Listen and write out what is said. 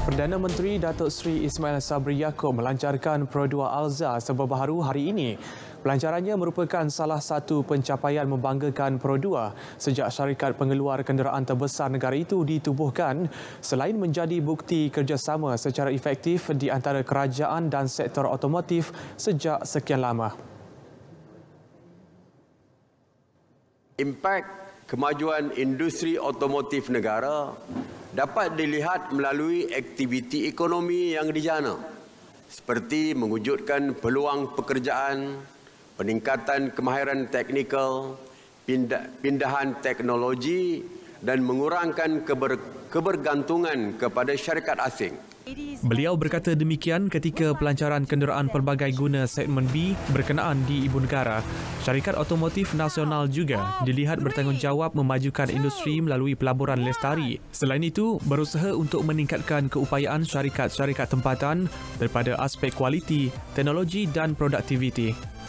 Perdana Menteri Datuk Seri Ismail Sabri Yaakob melancarkan Perodua Alza sebebaharu hari ini. Pelancarannya merupakan salah satu pencapaian membanggakan Perodua sejak syarikat pengeluar kenderaan terbesar negara itu ditubuhkan selain menjadi bukti kerjasama secara efektif di antara kerajaan dan sektor otomotif sejak sekian lama. Impak kemajuan industri otomotif negara dapat dilihat melalui aktiviti ekonomi yang dijana seperti mengujudkan peluang pekerjaan, peningkatan kemahiran teknikal, pindahan teknologi dan mengurangkan keber, kebergantungan kepada syarikat asing. Beliau berkata demikian ketika pelancaran kenderaan pelbagai guna segmen B berkenaan di Ibu Negara. Syarikat Otomotif Nasional juga dilihat bertanggungjawab memajukan industri melalui pelaburan lestari. Selain itu, berusaha untuk meningkatkan keupayaan syarikat-syarikat tempatan daripada aspek kualiti, teknologi dan produktiviti.